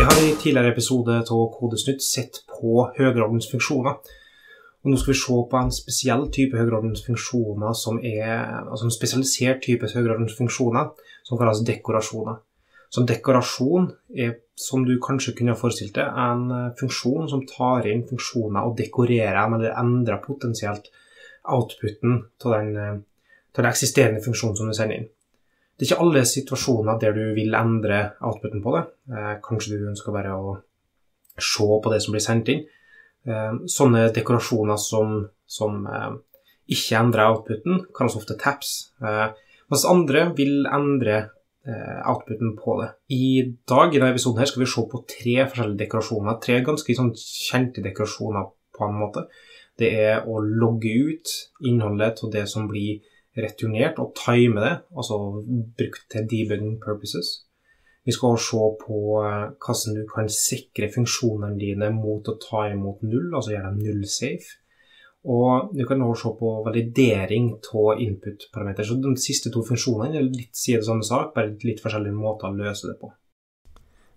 Vi har i tidligere episode av Kodesnytt sett på høyreordens funksjoner. Og nå skal vi se på en spesiell type høyreordens funksjoner, som er, altså en spesialisert type høyreordens funksjoner, som kalles dekorasjoner. Som dekorasjon er, som du kanskje kunne ha forestilt deg, en eh, funksjon som tar inn funksjoner og dekorerer dem, eller endrer potensielt outputen av den, eh, den eksisterende funksjonen som du sender inn. Det er ikke alle situasjoner der du vil endre outputen på det. Eh, kanskje du ønsker bare å se på det som blir sendt inn. Eh, sånne dekorasjoner som, som eh, ikke endrer outputen, kalles ofte taps. Eh, mens andre vil endre eh, outputen på det. I dag i denne episoden her skal vi se på tre forskjellige dekorasjoner. Tre ganske sånn, kjente dekorasjoner på en måte. Det er å logge ut innholdet av det som blir returnert og time det, altså brukt til debugging purposes. Vi skal også se på eh, hvordan du kan sikre funksjonene dine mot å ta imot null, altså gjøre dem safe. Og du kan også se på validering av input-parameter. Så de siste to funksjonene er litt sier det samme sak, bare litt forskjellige måter å løse det på.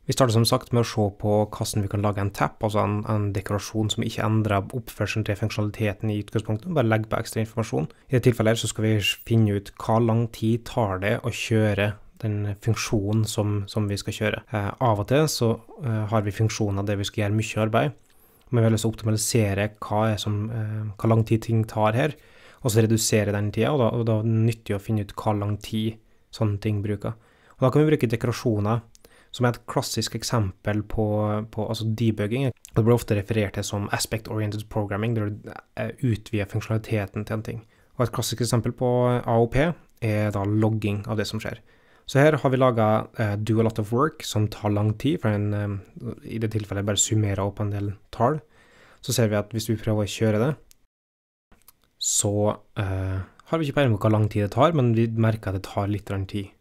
Vi starter som sagt med å se på hvordan vi kan lage en tap, altså en, en dekorasjon som ikke endrer oppførselen til funksjonaliteten i utgangspunktet, bare legger på ekstra informasjon. I dette tilfellet så skal vi finne ut hva lang tid tar det å kjøre den funksjonen som, som vi skal kjøre. Eh, av og til så eh, har vi funksjoner der vi skal gjøre mye arbeid, men vi har lyst til å optimalisere hva, som, eh, hva, lang tid ting tar her, og så redusere den tida, og da, og da nytter det å finne ut hva lang tid sånne ting bruker. Og da kan vi bruke dekorasjoner som er et klassisk eksempel på, på altså debugging. Det blir ofte referert til som aspect-oriented programming, der du eh, utvider funksjonaliteten til en ting. Og et klassisk eksempel på eh, AOP er da logging av det som skjer. Så her har vi laga eh, do a lot of work, som tar lang tid, for en, eh, i det tilfellet bare summerer opp en del tall. Så ser vi at hvis vi prøver å kjøre det, så eh, har vi ikke peiling på hvor lang tid det tar, men vi merker at det tar litt tid.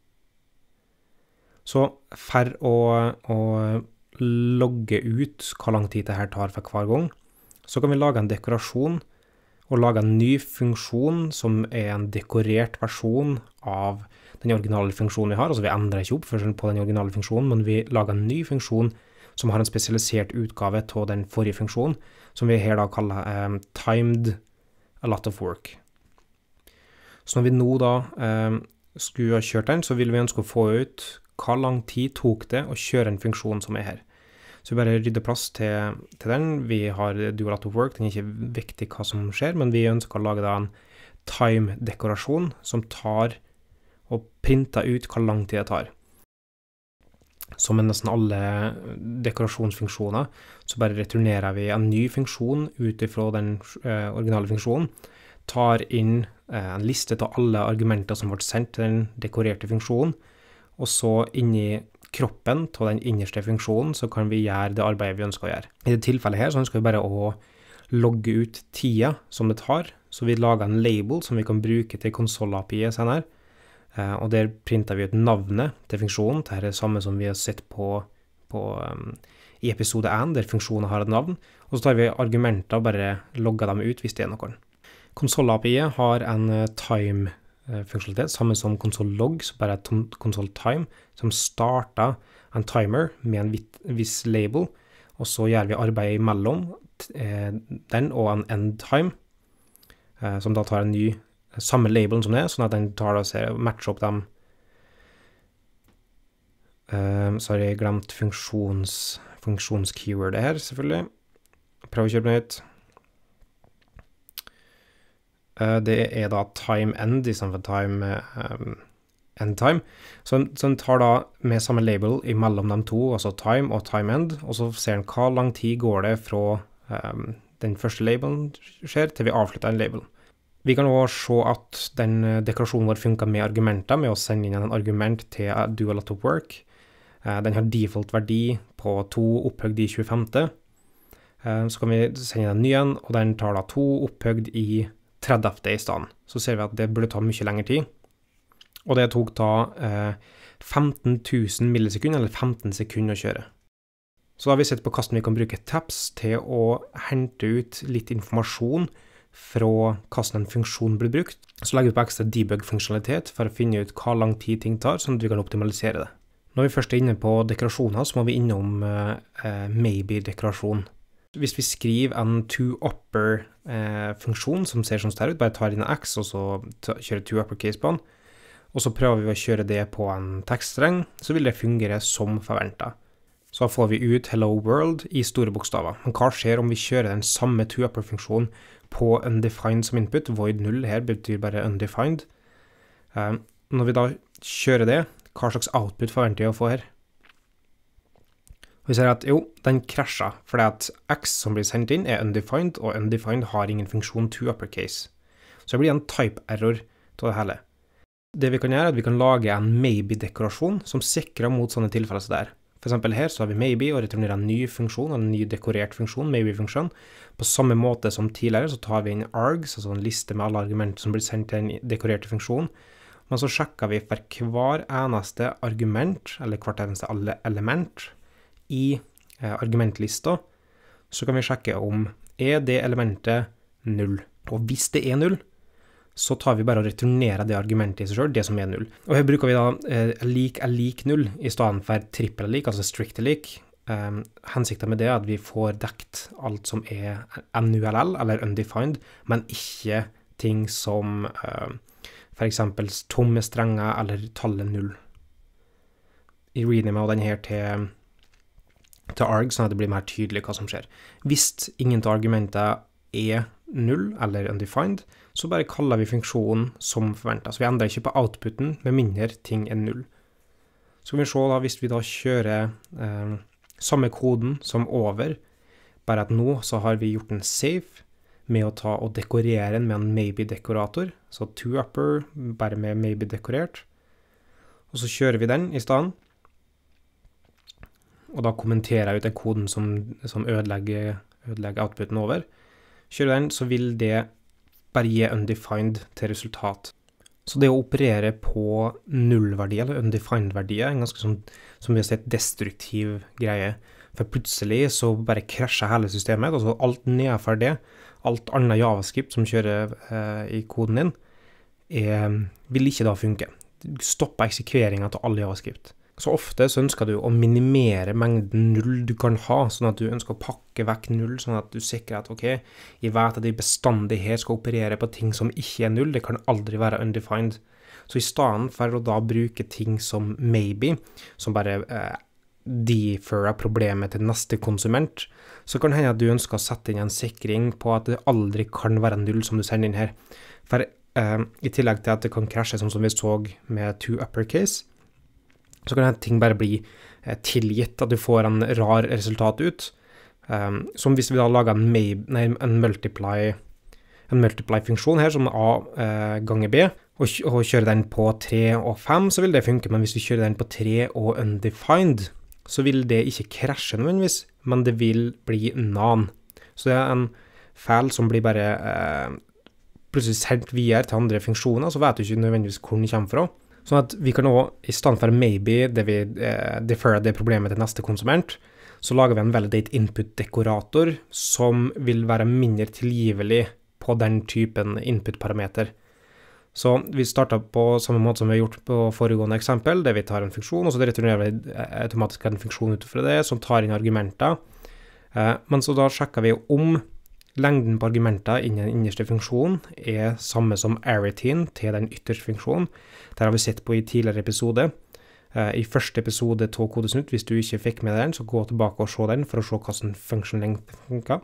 Så for å, å logge ut hvor lang tid det her tar for hver gang, så kan vi lage en dekorasjon og lage en ny funksjon som er en dekorert versjon av den originale funksjonen vi har. Altså vi endrer ikke oppførselen på den originale funksjonen, men vi lager en ny funksjon som har en spesialisert utgave av den forrige funksjonen, som vi her da kaller eh, timed a lot of work. Så når vi nå da eh, skulle ha kjørt den, så vil vi ønske å få ut hva lang tid tok det å kjøre en funksjon som er her? Så vi bare rydder plass til, til den. Vi har dual out of work, den er ikke viktig hva som skjer, men vi ønsker å lage da en time-dekorasjon som tar og printer ut hvor lang tid det tar. Som med nesten alle dekorasjonsfunksjoner, så bare returnerer vi en ny funksjon ut ifra den eh, originale funksjonen. Tar inn eh, en liste av alle argumenter som ble sendt til den dekorerte funksjonen, og så inni kroppen av den innerste funksjonen så kan vi gjøre det arbeidet vi ønsker å gjøre. I dette tilfellet her så ønsker vi bare å logge ut tida som det tar, så vi lager en label som vi kan bruke til konsoll senere. Eh, og der printer vi ut navnet til funksjonen. Dette er det samme som vi har sett på, på um, i episode 1, der funksjoner har et navn. Og så tar vi argumenter og bare logger dem ut hvis det er noen. konsoll har en eh, time Eh, funksjonalitet, samme som konsoll-logg, så bare konsoll-time, som starter en timer med en viss label, og så gjør vi arbeidet mellom eh, den og en end time, eh, som da tar en ny samme labelen som det, sånn at den tar og ser, matcher opp dem Så har jeg glemt funksjons, funksjonskeywordet her, selvfølgelig. Prøv å kjøpe nytt. Eh, det er da time end istedenfor time um, end time. Så en tar da med samme label mellom de to, altså time og time end, og så ser en hva lang tid går det fra um, den første labelen skjer, til vi avslutter en label. Vi kan òg se at den dekorasjonen vår funka med argumenter, med å sende inn en argument til do a lot of work. Den har default verdi på to opphøyd i 25. Så kan vi sende inn en ny en, og den tar da to opphøyd i 25. 30. i stedet. Så ser vi at det burde ta mye lengre tid. Og det tok da eh, 15 000 millisekunder, eller 15 sekunder å kjøre. Så da har vi sett på hvordan vi kan bruke taps til å hente ut litt informasjon fra hvordan en funksjon blir brukt. Så legger vi på ekstra debug-funksjonalitet for å finne ut hva lang tid ting tar, sånn at vi kan optimalisere det. Når vi først er inne på dekorasjoner, så må vi innom eh, eh maybe-dekorasjon. Hvis vi skriver en to-upper-funksjon eh, som ser sånn her ut, bare tar inn x og så kjører to-upper case på den, og så prøver vi å kjøre det på en tekststreng, så vil det fungere som forventa. Så da får vi ut 'Hello World' i store bokstaver. Men hva skjer om vi kjører den samme two-upper-funksjonen på 'undefined' som input? Void 0 her betyr bare 'undefined'. Eh, når vi da kjører det, hva slags output forventer vi å få her? Og Vi ser at jo, den krasja fordi at X som blir sendt inn, er undefined, og undefined har ingen funksjon to uppercase. Så det blir en type error av det hele. Det vi kan gjøre, er at vi kan lage en maybe-dekorasjon som sikrer mot sånne tilfeller som det er. For eksempel her så har vi maybe og returnerer en ny funksjon, en ny dekorert funksjon, maybe-funksjon. På samme måte som tidligere så tar vi inn args, altså en liste med alle argumenter som blir sendt til den dekorerte funksjonen. Men så sjekker vi for hver eneste argument, eller hvert eneste element, i eh, argumentlista, så kan vi sjekke om er det elementet null. Og hvis det er null, så tar vi bare og returnerer det argumentet i seg sjøl, det som er null. Og her bruker vi da eh, lik er lik null i stedet for trippel er lik, altså strict er lik. Eh, hensikten med det er at vi får dekt alt som er NULL, eller undefined, men ikke ting som eh, f.eks. tomme strenger eller tallet null. I reader meg denne her til til arg, sånn at det blir mer tydelig hva som skjer. Hvis ingen av argumentene er null eller undefined, så bare kaller vi funksjonen som forventa. Så vi endrer ikke på outputen med mindre ting er null. Så kan vi se da, hvis vi da kjører eh, samme koden som over, bare at nå så har vi gjort den safe med å ta og dekorere den med en maybe-dekorator. Så two-upper bare med maybe-dekorert. Og så kjører vi den i stedet og da kommenterer jeg ut den koden som, som ødelegger, ødelegger, outputen over. Kjører den, så vil det bare gi undefined til resultat. Så det å operere på nullverdier, eller undefined-verdier, er en ganske sånn, som vi har sett, destruktiv greie. For plutselig så bare krasjer hele systemet, altså alt nedenfor det, alt annet javascript som kjører eh, i koden din, er, eh, vil ikke da funke. Stopper eksekveringa av all javascript. Så ofte så ønsker du å minimere mengden null du kan ha, sånn at du ønsker å pakke vekk null, sånn at du sikrer at ok, jeg vet at jeg bestandig her skal operere på ting som ikke er null, det kan aldri være undefined. Så i stedet for å da bruke ting som maybe, som bare eh, deferer problemet til neste konsument, så kan det hende at du ønsker å sette inn en sikring på at det aldri kan være null som du sender inn her. For eh, i tillegg til at det kan krasje, sånn som vi så med two uppercase, så kan ting bare bli eh, tilgitt, at du får en rar resultat ut. Um, som hvis vi da lager en, nei, en multiply en multiply-funksjon her, som A eh, ganger B, og, og, kjører den på 3 og 5, så vil det funke, men hvis du kjører den på 3 og undefined, så vil det ikke krasje nødvendigvis, men det vil bli nan. Så det er en feil som blir bare eh, plutselig sendt videre til andre funksjoner, så vet du ikke nødvendigvis hvor den kommer fra. Sånn at vi kan òg, i stedet for maybe det vi eh, deferrer det problemet til neste konsument, så lager vi en validate input-dekorator som vil være mindre tilgivelig på den typen input-parameter. Så vi starter på samme måte som vi har gjort på foregående eksempel, der vi tar en funksjon, og så returnerer vi eh, automatisk en funksjon ut fra det, som tar inn argumenter. Eh, men så da sjekker vi om Lengden på argumenter innen den innerste funksjonen er samme som arityen til den ytterste funksjonen. Det har vi sett på i tidligere episode. Eh, I første episode av Kodesnutt, hvis du ikke fikk med deg den, så gå tilbake og se den for å se hvordan function length funker.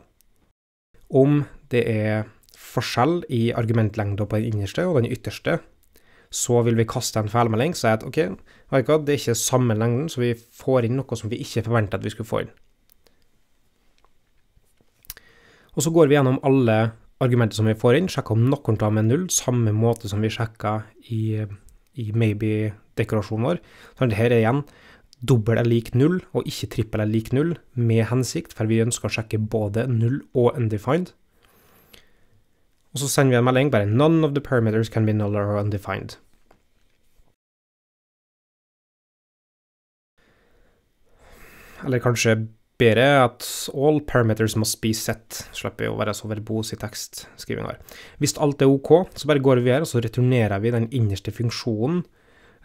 Om det er forskjell i argumentlengda på den innerste og den ytterste, så vil vi kaste en feilmelding og si at ok, det er ikke samme lengden, så vi får inn noe som vi ikke forventa at vi skulle få inn. Og så går vi gjennom alle argumenter som vi får inn, sjekker om noen tar med null, samme måte som vi sjekka i, i maybe-dekorasjonen vår. Så her er igjen dobbel er lik null, og ikke trippel er lik null, med hensikt, for vi ønsker å sjekke både null og undefined. Og så sender vi en melding bare 'None of the parameters can be null or undefined'. Eller kanskje hyppigere at all parameters must be set, slipper å være så verbos i tekstskrivinga her. Hvis alt er ok, så bare går vi her, og så returnerer vi den innerste funksjonen,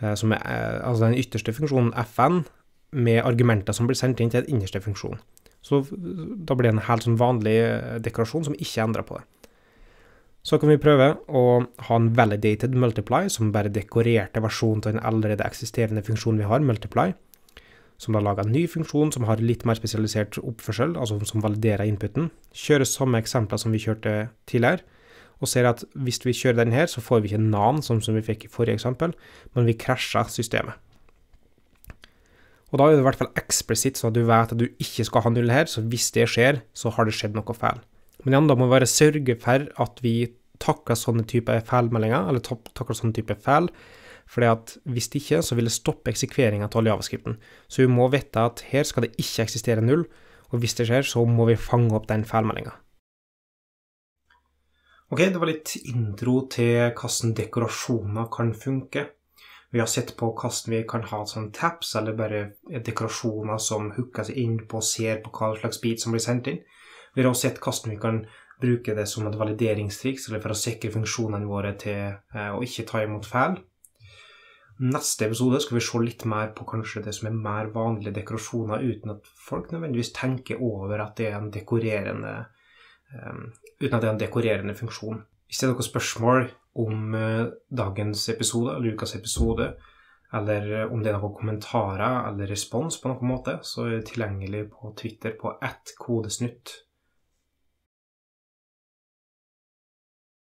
eh, er, eh, altså den ytterste funksjonen fn, med argumenter som blir sendt inn til den innerste funksjonen. Så da blir det en helt sånn vanlig eh, dekorasjon som ikke endrer på det. Så kan vi prøve å ha en validated multiply, som bare dekorerte versjonen til den allerede eksisterende funksjonen vi har, multiply som da lager en ny funksjon som har litt mer spesialisert oppførsel, altså som validerer inputen. Kjører samme eksempler som vi kjørte tidligere, og ser at hvis vi kjører den her, så får vi ikke nan, som, sånn som vi fikk i forrige eksempel, men vi krasjer systemet. Og da er det i hvert fall eksplisitt, sånn at du vet at du ikke skal ha null her, så hvis det skjer, så har det skjedd noe feil. Men igjen, da må vi bare sørge for at vi takler sånne typer feilmeldinger, eller takler sånne typer feil, fordi at Hvis det ikke, så vil det stoppe eksekveringa av all javascripten. Så vi må vite at her skal det ikke eksistere null, og hvis det skjer, så må vi fange opp den feilmeldinga. Ok, det var litt intro til hvordan dekorasjoner kan funke. Vi har sett på hvordan vi kan ha sånne taps, eller bare dekorasjoner som hooker seg inn på og ser på hva slags bit som blir sendt inn. Vi har også sett hvordan vi kan bruke det som et valideringstriks, eller for å sikre funksjonene våre til eh, å ikke ta imot feil neste episode skal vi se litt mer på kanskje det som er mer vanlige dekorasjoner, uten at folk nødvendigvis tenker over at det er en dekorerende um, uten at det er en dekorerende funksjon. Hvis det er noen spørsmål om uh, dagens episode eller ukas episode, eller eh, om det er noen kommentarer eller respons på noen måte, så er det tilgjengelig på Twitter på ett kodesnutt.